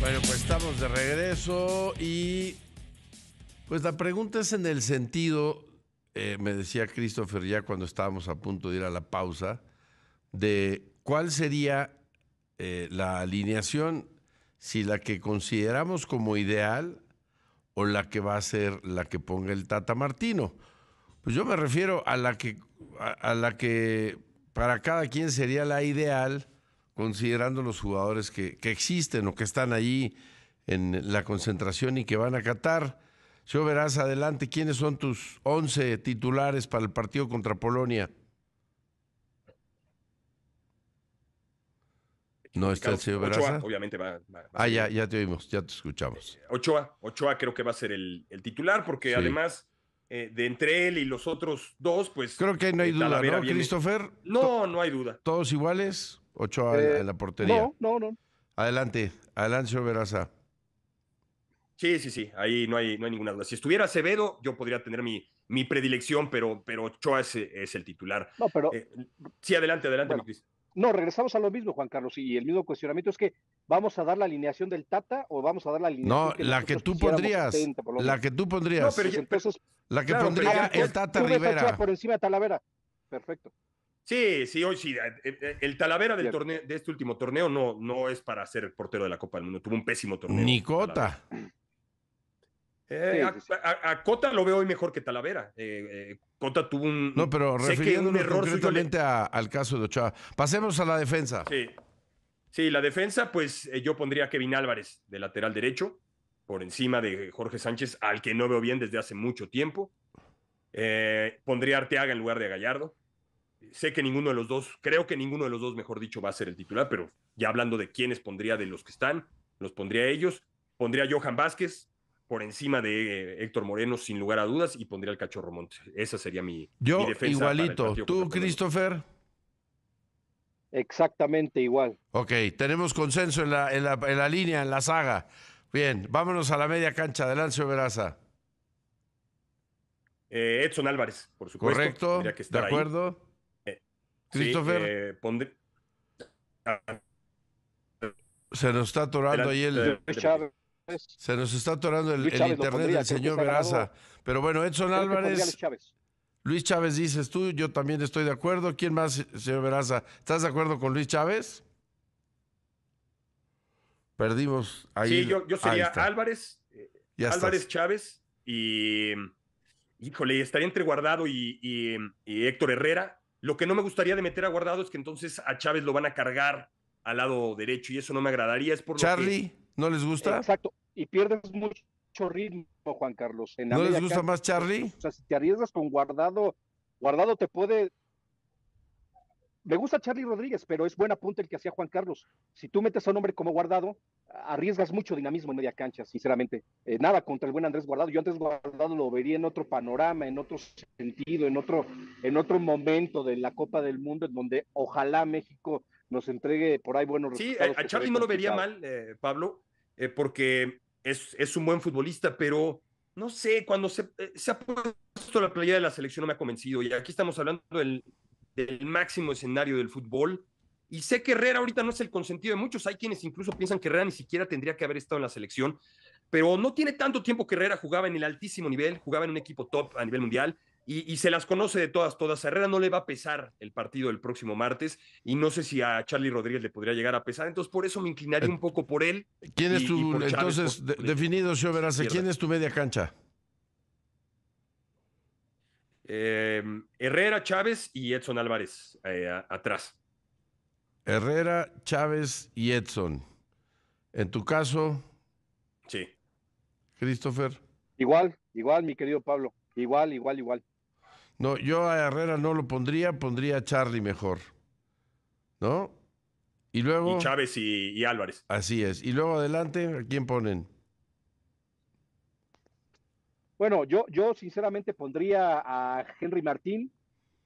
Bueno, pues estamos de regreso y pues la pregunta es en el sentido, eh, me decía Christopher ya cuando estábamos a punto de ir a la pausa, de cuál sería eh, la alineación, si la que consideramos como ideal o la que va a ser la que ponga el Tata Martino. Pues yo me refiero a la que, a la que para cada quien sería la ideal considerando los jugadores que, existen o que están ahí en la concentración y que van a Qatar. Yo verás adelante quiénes son tus 11 titulares para el partido contra Polonia. No está el señor Ochoa, obviamente va, Ah, ya, ya te oímos, ya te escuchamos. Eh, Ochoa, creo que va a ser el, titular, porque además eh, de entre él y los otros dos, pues. Creo que no hay eh, duda, ¿no, Christopher? No, no hay duda. ¿Todos iguales? Ochoa eh, en la portería. No, no, no. Adelante, adelante, Veraza. Sí, sí, sí, ahí no hay, no hay ninguna duda. Si estuviera Acevedo, yo podría tener mi, mi predilección, pero, pero Ochoa es, el titular. No, pero. Eh, sí, adelante, adelante, No, regresamos a lo mismo, Juan Carlos, y el mismo cuestionamiento es que ¿vamos a dar la alineación del Tata o vamos a dar la alineación No, la que tú pondrías. la que tú pondrías. No, pero, la que pondría el Tata Rivera. por encima de Talavera. Perfecto. Sí, sí, hoy sí. Eh, eh, eh, el Talavera del torneo, de este último torneo no, no es para ser portero de la Copa del Mundo. Tuvo un pésimo torneo. Ni Cota. A, Cota lo veo hoy mejor que Talavera. Cota tuvo un. No, pero refiriéndonos concretamente al caso de Ochoa. Pasemos a la defensa. Sí. Sí, la defensa, pues yo pondría a Kevin Álvarez de lateral derecho, por encima de Jorge Sánchez, al que no veo bien desde hace mucho tiempo. pondría a Arteaga en lugar de Gallardo. Sé que ninguno de los dos, creo que ninguno de los dos, mejor dicho, va a ser el titular, pero ya hablando de quiénes pondría de los que están, los pondría ellos. Pondría a Johan Vázquez por encima de eh, Héctor Moreno, sin lugar a dudas, y pondría al Cachorro Montes. Esa sería mi, Yo, defensa. Igualito. ¿Tú, Christopher? Exactamente igual. Ok, tenemos consenso en la, en la, línea, en la saga. Bien, vámonos a la media cancha de Oberaza Veraza. Eh, Edson Álvarez, por supuesto. Correcto, de acuerdo. Christopher. Eh, Se nos está atorando ahí el. Se nos está atorando el, internet del señor Veraza. Pero bueno, Edson Álvarez. Luis Chávez dices tú, yo también estoy de acuerdo. ¿Quién más, señor Veraza? ¿Estás de acuerdo con Luis Chávez? Perdimos ahí. Sí, yo, yo sería Álvarez, Álvarez Chávez y, híjole, estaría entre Guardado y Héctor Herrera lo que no me gustaría de meter a guardado es que entonces a Chávez lo van a cargar al lado derecho y eso no me agradaría. Es por Charlie, ¿no les gusta? Exacto, y pierdes mucho ritmo, Juan Carlos. ¿No les gusta más Charlie? O sea, si te arriesgas con guardado, guardado te puede me gusta Charlie Rodríguez, pero es buen apunte el que hacía Juan Carlos. Si tú metes a un hombre como guardado, arriesgas mucho dinamismo en media cancha, sinceramente. Eh, nada contra el buen Andrés Guardado. Yo Andrés Guardado lo vería en otro panorama, en otro sentido, en otro, en otro momento de la Copa del Mundo, en donde ojalá México nos entregue por ahí buenos resultados. Sí, a, Charlie no lo vería mal, eh, Pablo, eh, porque es, es, un buen futbolista, pero no sé, cuando se, se ha puesto la playa de la selección no me ha convencido. Y aquí estamos hablando del del máximo escenario del fútbol. Y sé que Herrera ahorita no es el consentido de muchos. Hay quienes incluso piensan que Herrera ni siquiera tendría que haber estado en la selección. Pero no tiene tanto tiempo que Herrera jugaba en el altísimo nivel, jugaba en un equipo top a nivel mundial. Y, se las conoce de todas, todas. Herrera no le va a pesar el partido del próximo martes y no sé si a Charlie Rodríguez le podría llegar a pesar. Entonces, por eso me inclinaría eh, un poco por él. ¿Quién es tu, entonces, definido ¿quién es tu media cancha? Em, Herrera, Chávez y Edson Álvarez eh, atrás. Herrera, Chávez y Edson. En tu caso. Sí. Christopher. Igual, igual, mi querido Pablo. Igual, igual, igual. No, yo a Herrera no lo pondría, pondría a Charlie mejor. ¿No? Y luego. Y Chávez y, y Álvarez. Así es. Y luego adelante, ¿a quién ponen? Bueno, yo, yo sinceramente pondría a Henry Martín,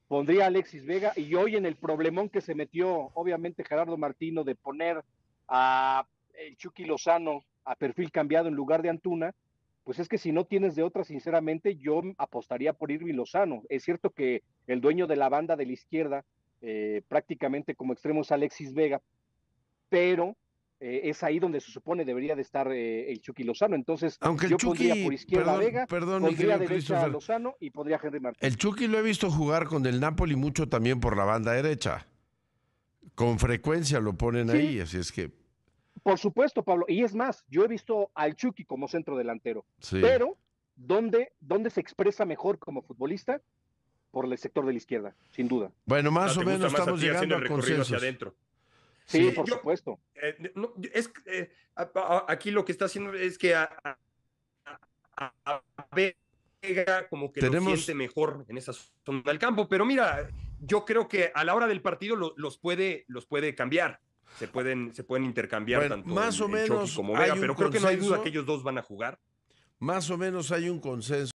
pondría a Alexis Vega y hoy en el problemón que se metió, obviamente, Gerardo Martino de poner a Chucky Lozano a perfil cambiado en lugar de Antuna, pues es que si no tienes de otra, sinceramente, yo apostaría por Irving Lozano. Es cierto que el dueño de la banda de la izquierda, eh, prácticamente como extremo es Alexis Vega, pero eh, es ahí donde se supone debería de estar eh, el Chucky Lozano. Entonces, Aunque yo Chucky, por izquierda Vega, derecha Lozano y podría Henry El Chucky lo he visto jugar con el Napoli mucho también por la banda derecha. Con frecuencia lo ponen ahí, así es que. Por supuesto, Pablo. Y es más, yo he visto al Chucky como centro delantero. Pero, ¿dónde, ¿dónde se expresa mejor como futbolista? Por el sector de la izquierda, sin duda. Bueno, más ah, o menos estamos llegando a consensos. Sí, por supuesto. Eh, eh, aquí lo que está haciendo es que a, Vega como que Tenemos... lo siente mejor en esa zona del campo, pero mira, yo creo que a la hora del partido los, puede, los puede cambiar. Se pueden, se pueden intercambiar tanto más o menos como Vega, pero creo que no hay duda que ellos dos van a jugar. Más o menos hay un consenso.